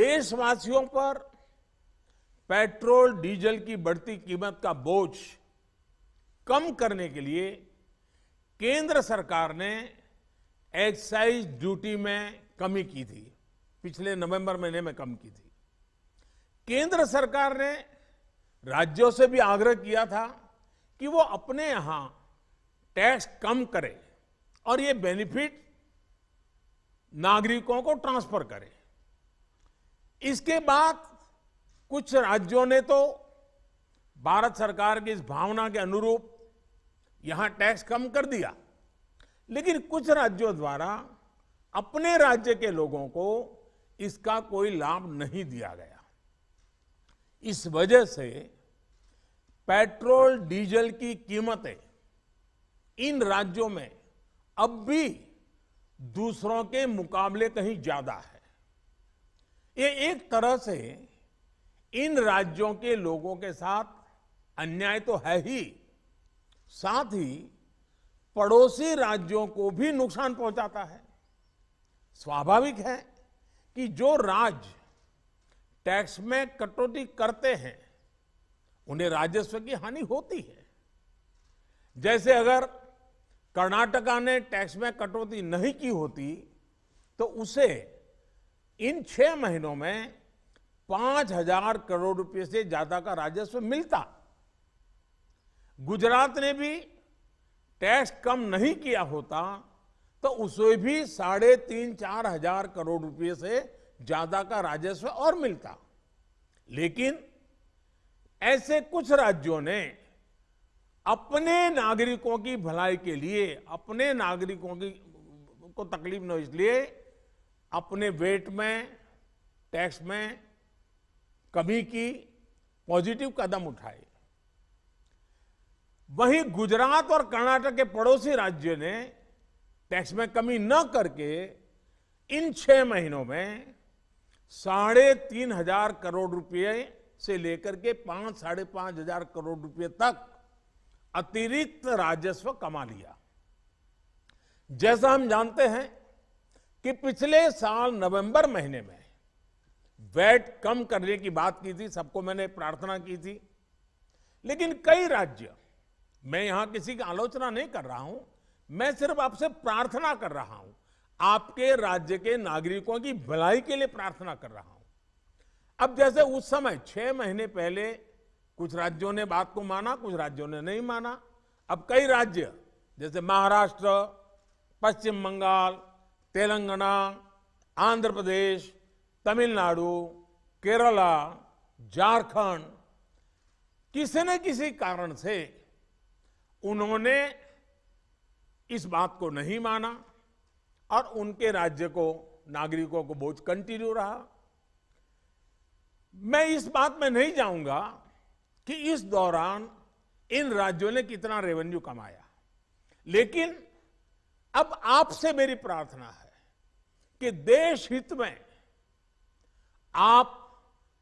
देशवासियों पर petrol diesel की बढ़ती कीमत का बोझ कम करने के लिए केंद्र सरकार ने एक्साइज ड्यूटी में कमी की थी पिछले नवंबर महीने में कम की थी केंद्र सरकार ने राज्यों से भी आग्रह किया था कि वो अपने यहां टैक्स कम करें और ये बेनिफिट नागरिकों को ट्रांसफर करें इसके बाद कुछ राज्यों ने तो भारत सरकार की इस भावना के अनुरूप यहां टैक्स कम कर दिया लेकिन कुछ राज्यों द्वारा अपने राज्य के लोगों को इसका कोई लाभ नहीं दिया गया इस वजह से पेट्रोल डीजल की कीमतें इन राज्यों में अब भी दूसरों के मुकाबले कहीं ज्यादा है ये एक तरह से इन राज्यों के लोगों के साथ अन्याय तो है ही साथ ही पड़ोसी राज्यों को भी नुकसान पहुंचाता है स्वाभाविक है कि जो राज्य टैक्स में कटौती करते हैं उन्हें राजस्व की हानि होती है जैसे अगर कर्नाटका ने टैक्स में कटौती नहीं की होती तो उसे इन छह महीनों में पांच हजार करोड़ रुपए से ज्यादा का राजस्व मिलता गुजरात ने भी टैक्स कम नहीं किया होता तो उसे भी साढ़े तीन चार हजार करोड़ रुपए से ज्यादा का राजस्व और मिलता लेकिन ऐसे कुछ राज्यों ने अपने नागरिकों की भलाई के लिए अपने नागरिकों की को तकलीफ न इसलिए अपने वेट में टैक्स में कमी की पॉजिटिव कदम उठाए वहीं गुजरात और कर्नाटक के पड़ोसी राज्य ने टैक्स में कमी न करके इन छह महीनों में साढ़े तीन हजार करोड़ रुपए से लेकर के पांच साढ़े पांच हजार करोड़ रुपए तक अतिरिक्त राजस्व कमा लिया जैसा हम जानते हैं कि पिछले साल नवंबर महीने में वैट कम करने की बात की थी सबको मैंने प्रार्थना की थी लेकिन कई राज्य मैं यहां किसी की आलोचना नहीं कर रहा हूं मैं सिर्फ आपसे प्रार्थना कर रहा हूं आपके राज्य के नागरिकों की भलाई के लिए प्रार्थना कर रहा हूं अब जैसे उस समय छह महीने पहले कुछ राज्यों ने बात को माना कुछ राज्यों ने नहीं माना अब कई राज्य जैसे महाराष्ट्र पश्चिम बंगाल तेलंगाना आंध्र प्रदेश तमिलनाडु केरला झारखंड किसी न किसी कारण से उन्होंने इस बात को नहीं माना और उनके राज्य को नागरिकों को बोझ कंटिन्यू रहा मैं इस बात में नहीं जाऊंगा कि इस दौरान इन राज्यों ने कितना रेवेन्यू कमाया लेकिन अब आपसे मेरी प्रार्थना है कि देश हित में आप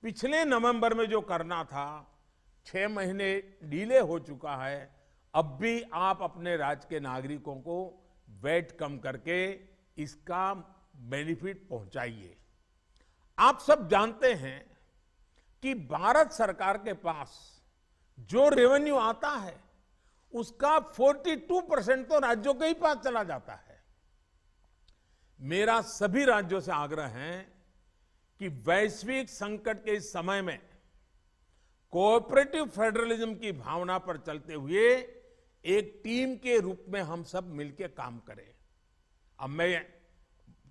पिछले नवंबर में जो करना था छह महीने डीले हो चुका है अब भी आप अपने राज्य के नागरिकों को वेट कम करके इसका बेनिफिट पहुंचाइए आप सब जानते हैं कि भारत सरकार के पास जो रेवेन्यू आता है उसका 42 परसेंट तो राज्यों के ही पास चला जाता है मेरा सभी राज्यों से आग्रह है कि वैश्विक संकट के इस समय में कोऑपरेटिव फेडरलिज्म की भावना पर चलते हुए एक टीम के रूप में हम सब मिलकर काम करें अब मैं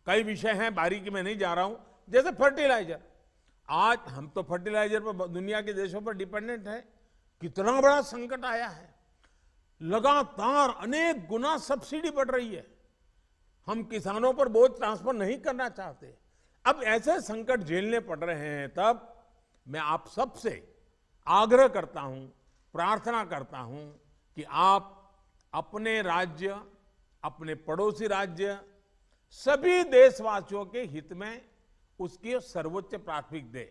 कई विषय हैं बारीकी में नहीं जा रहा हूं जैसे फर्टिलाइजर आज हम तो फर्टिलाइजर पर दुनिया के देशों पर डिपेंडेंट है कितना बड़ा संकट आया है लगातार अनेक गुना सब्सिडी बढ़ रही है हम किसानों पर बोझ ट्रांसफर नहीं करना चाहते अब ऐसे संकट झेलने पड़ रहे हैं तब मैं आप सबसे आग्रह करता हूं प्रार्थना करता हूं कि आप अपने राज्य अपने पड़ोसी राज्य सभी देशवासियों के हित में उसकी सर्वोच्च प्राथमिक दे